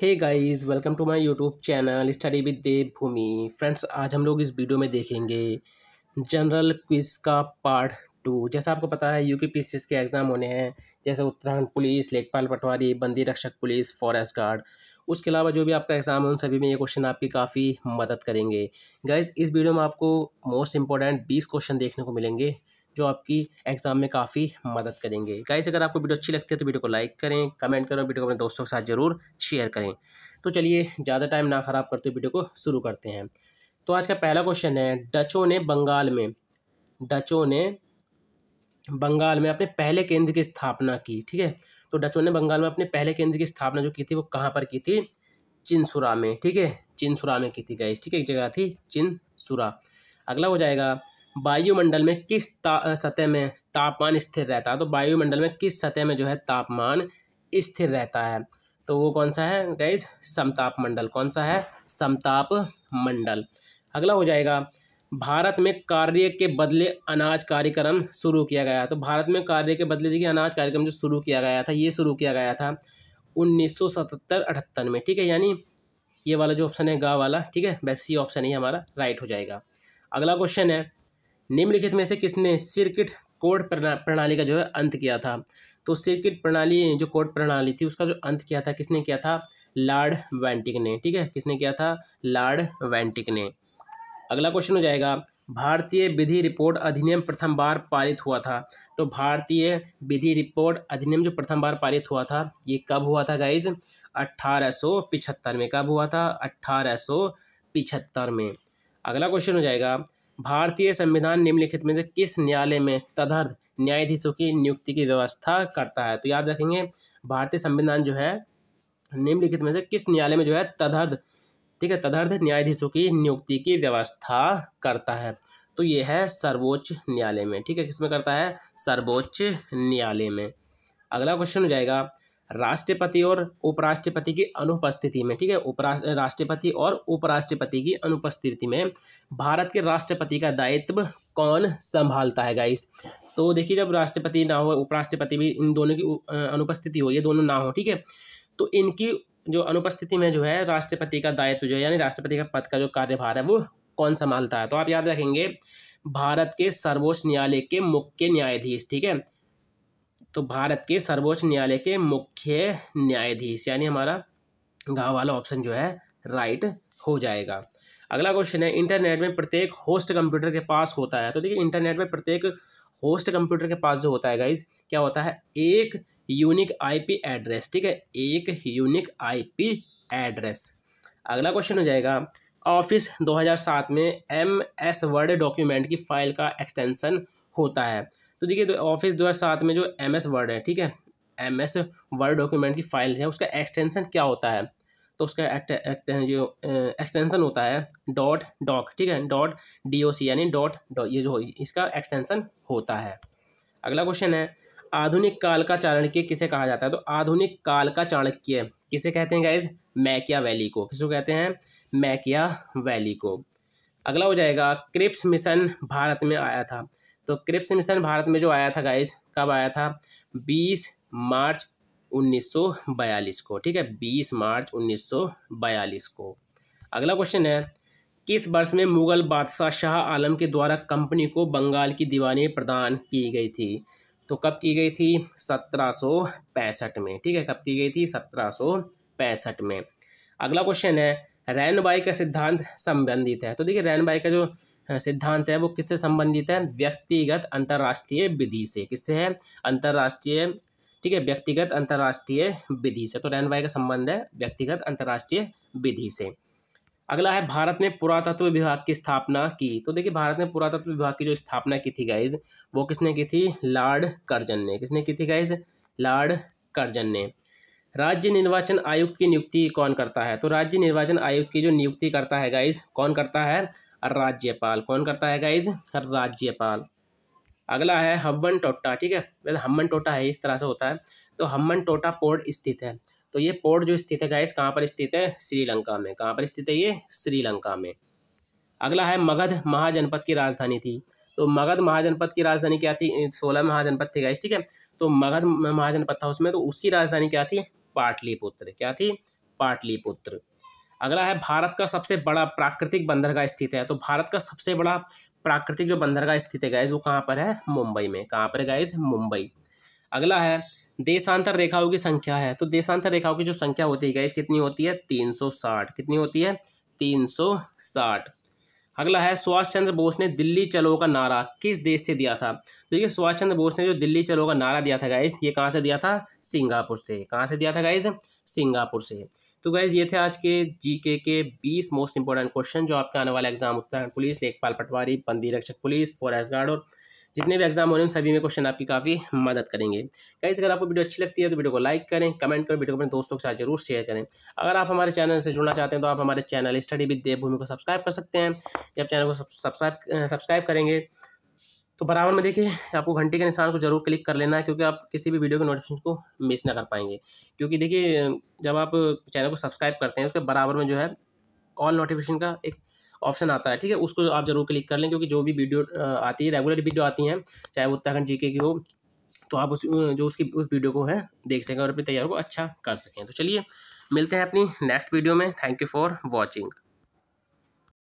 hey guys welcome to my YouTube channel study with Dev Bhoomi friends आज हम लोग इस वीडियो में देखेंगे जनरल क्विज का पार्ट टू जैसा आपको पता है यू पीसीएस के एग्ज़ाम होने हैं जैसे उत्तराखंड पुलिस लेखपाल पटवारी बंदी रक्षक पुलिस फॉरेस्ट गार्ड उसके अलावा जो भी आपका एग्ज़ाम है उन सभी में ये क्वेश्चन आपकी काफ़ी मदद करेंगे गाइज इस वीडियो में आपको मोस्ट इंपॉर्टेंट बीस क्वेश्चन देखने को मिलेंगे जो आपकी एग्ज़ाम में काफ़ी मदद करेंगे गाइज अगर आपको वीडियो अच्छी लगती है तो वीडियो को लाइक करें कमेंट करें वीडियो को अपने दोस्तों के साथ जरूर शेयर करें तो चलिए ज़्यादा टाइम ना ख़राब करते वीडियो को शुरू करते हैं तो आज का पहला क्वेश्चन है डचों ने बंगाल में डचों ने बंगाल में अपने पहले केंद्र की स्थापना की ठीक है तो डचों ने बंगाल में अपने पहले केंद्र की स्थापना जो की थी वो कहाँ पर की थी चिनसुरा में ठीक है चिनसुरा में की थी गाइस ठीक है एक जगह थी चिनसुरा अगला हो जाएगा वायुमंडल में किस सतह में तापमान स्थिर रहता है तो वायुमंडल में किस सतह में जो है तापमान स्थिर रहता है तो वो कौन सा है गैस समताप मंडल कौन सा है समताप मंडल अगला हो जाएगा भारत में कार्य के बदले अनाज कार्यक्रम शुरू किया गया तो भारत में कार्य के बदले देखिए अनाज कार्यक्रम जो शुरू किया गया था ये शुरू किया गया था उन्नीस सौ में ठीक है यानी ये वाला जो ऑप्शन है गा वाला ठीक है वैसे ही ऑप्शन ही हमारा राइट हो जाएगा अगला क्वेश्चन है निम्नलिखित में से किसने सर्किट कोड प्रणाली का जो है अंत किया था तो सर्किट प्रणाली जो कोड प्रणाली थी उसका जो अंत किया था किसने किया था लार्ड वैंटिक ने ठीक है किसने किया था लार्ड वैंटिक ने अगला क्वेश्चन हो जाएगा भारतीय विधि रिपोर्ट अधिनियम प्रथम बार पारित हुआ था तो भारतीय विधि रिपोर्ट अधिनियम जो प्रथम बार पारित हुआ था ये कब हुआ था गाइज अट्ठारह में कब हुआ था अट्ठारह में अगला क्वेश्चन हो जाएगा भारतीय संविधान निम्नलिखित में से किस न्यायालय में तदर्थ न्यायाधीशों की नियुक्ति की व्यवस्था करता है तो याद रखेंगे भारतीय संविधान जो है निम्नलिखित में से किस न्यायालय में जो है तदर्थ ठीक है तदर्थ न्यायाधीशों की नियुक्ति की व्यवस्था करता है तो ये है सर्वोच्च न्यायालय में ठीक है किसमें करता है सर्वोच्च न्यायालय में अगला क्वेश्चन हो जाएगा राष्ट्रपति और उपराष्ट्रपति की अनुपस्थिति में ठीक है उपराष्ट्र राष्ट्रपति और उपराष्ट्रपति की अनुपस्थिति में भारत के राष्ट्रपति का दायित्व कौन संभालता है गाइस तो देखिए जब राष्ट्रपति ना हो उपराष्ट्रपति भी इन दोनों की अनुपस्थिति हो ये दोनों ना हो ठीक है तो इनकी जो अनुपस्थिति में जो है राष्ट्रपति का दायित्व जो है यानी राष्ट्रपति का पद का जो कार्यभार है वो कौन संभालता है तो आप याद रखेंगे भारत के सर्वोच्च न्यायालय के मुख्य न्यायाधीश ठीक है तो भारत के सर्वोच्च न्यायालय के मुख्य न्यायाधीश यानी हमारा गाँव वाला ऑप्शन जो है राइट हो जाएगा अगला क्वेश्चन है इंटरनेट में प्रत्येक होस्ट कंप्यूटर के पास होता है तो देखिए इंटरनेट में प्रत्येक होस्ट कंप्यूटर के पास जो होता है गाइज क्या होता है एक यूनिक आईपी एड्रेस ठीक है एक यूनिक आईपी एड्रेस अगला क्वेश्चन हो जाएगा ऑफिस 2007 में एम एस वर्ड डॉक्यूमेंट की फाइल का एक्सटेंशन होता है तो देखिए ऑफिस तो दो हज़ार सात में जो एम एस वर्ड है ठीक है एम एस वर्ड डॉक्यूमेंट की फाइल है उसका एक्सटेंशन क्या होता है तो उसका एक्ट, एक्ट, जो एक्सटेंशन होता है डॉट डॉक ठीक है डॉट डी ओ सी यानी डॉट डॉ ये जो इसका एक्सटेंशन होता है अगला क्वेश्चन है आधुनिक काल का चाणक्य किसे कहा जाता है तो आधुनिक काल का चाणक्य किसे कहते हैं गाइज मैकिया वैली को किसको कहते हैं मैकिया वैली को अगला हो जाएगा क्रिप्स मिशन भारत में आया था तो क्रिप्स मिशन भारत में जो आया था गाइस कब आया था बीस मार्च 1942 को ठीक है 20 मार्च 1942 को अगला क्वेश्चन है किस वर्ष में मुगल बादशाह शाह आलम के द्वारा कंपनी को बंगाल की दीवानी प्रदान की गई थी तो कब की गई थी 1765 में ठीक है कब की गई थी 1765 में अगला क्वेश्चन है बाई का सिद्धांत संबंधित है तो देखिए बाई का जो सिद्धांत है वो किससे संबंधित है व्यक्तिगत अंतर्राष्ट्रीय विधि से किससे है अंतर्राष्ट्रीय ठीक है व्यक्तिगत अंतर्राष्ट्रीय विधि से तो रैनवाई का संबंध है व्यक्तिगत अंतर्राष्ट्रीय विधि से अगला है भारत ने पुरातत्व विभाग की स्थापना की तो देखिए भारत ने पुरातत्व विभाग की जो स्थापना की थी गाइज वो किसने की थी लॉर्ड कर्जन ने किसने की थी गाइज लॉर्ड कर्जन ने राज्य निर्वाचन आयुक्त की नियुक्ति कौन करता है तो राज्य निर्वाचन आयुक्त की जो नियुक्ति करता है गाइज कौन करता है राज्यपाल कौन करता है गाइज राज्यपाल अगला है हम्बन टोटा ठीक है मतलब हम्बन टोटा है इस तरह से होता है तो हम्बन टोटा पोर्ट स्थित है तो ये पोर्ट जो स्थित है गाइज कहाँ पर स्थित है श्रीलंका में कहाँ पर स्थित है ये श्रीलंका में अगला है मगध महाजनपद की राजधानी थी तो मगध महाजनपद की राजधानी क्या थी सोलह महाजनपद थे गाइज ठीक है तो मगध महाजनपद था उसमें तो उसकी राजधानी क्या थी पाटलिपुत्र क्या थी पाटलिपुत्र अगला है भारत का सबसे बड़ा प्राकृतिक बंदरगाह स्थित है तो भारत का सबसे बड़ा प्राकृतिक जो बंदरगाह स्थित है गाइज वो कहाँ पर है मुंबई में कहाँ पर है गाइज मुंबई अगला है देशांतर रेखाओं की संख्या है तो देशांतर रेखाओं की जो संख्या होती है गाइज कितनी होती है तीन सौ साठ कितनी होती है तीन सौ साठ अगला है सुभाष चंद्र बोस ने दिल्ली चलो का नारा किस देश से दिया था तो सुभाष चंद्र बोस ने जो दिल्ली चलो का नारा दिया था गाइज ये कहाँ से दिया था सिंगापुर से कहाँ से दिया था गाइज सिंगापुर से तो गैज़ ये थे आज के जीके के 20 मोस्ट इंपॉर्टेंट क्वेश्चन जो आपके आने वाले एग्जाम उत्तराखंड पुलिस लेखपाल पटवारी बंदी रक्षक पुलिस फॉरेस्ट गार्ड और जितने भी एग्जाम होने उन सभी में क्वेश्चन आपकी काफ़ी मदद करेंगे गाइज अगर आपको वीडियो अच्छी लगती है तो वीडियो को लाइक करें कमेंट करें वीडियो को अपने दोस्तों के साथ जरूर शेयर करें अगर आप हमारे चैनल से जुड़ना चाहते हैं तो आप हमारे चैनल स्टडी विद देवभूमि को सब्सक्राइब कर सकते हैं जब चैनल को सब्सक्राइब सब्सक्राइब करेंगे तो बराबर में देखिए आपको घंटे के निशान को जरूर क्लिक कर लेना है क्योंकि आप किसी भी वीडियो के नोटिफिकेशन को मिस ना कर पाएंगे क्योंकि देखिए जब आप चैनल को सब्सक्राइब करते हैं उसके बराबर में जो है ऑल नोटिफिकेशन का एक ऑप्शन आता है ठीक है उसको आप जरूर क्लिक कर लें क्योंकि जो भी वीडियो आती है रेगुलर वीडियो आती हैं चाहे वो उत्तराखंड जीके की हो तो आप उस जो उसकी उस वीडियो को है देख सकें और अपनी तैयारी को अच्छा कर सकें तो चलिए मिलते हैं अपनी नेक्स्ट वीडियो में थैंक यू फॉर वॉचिंग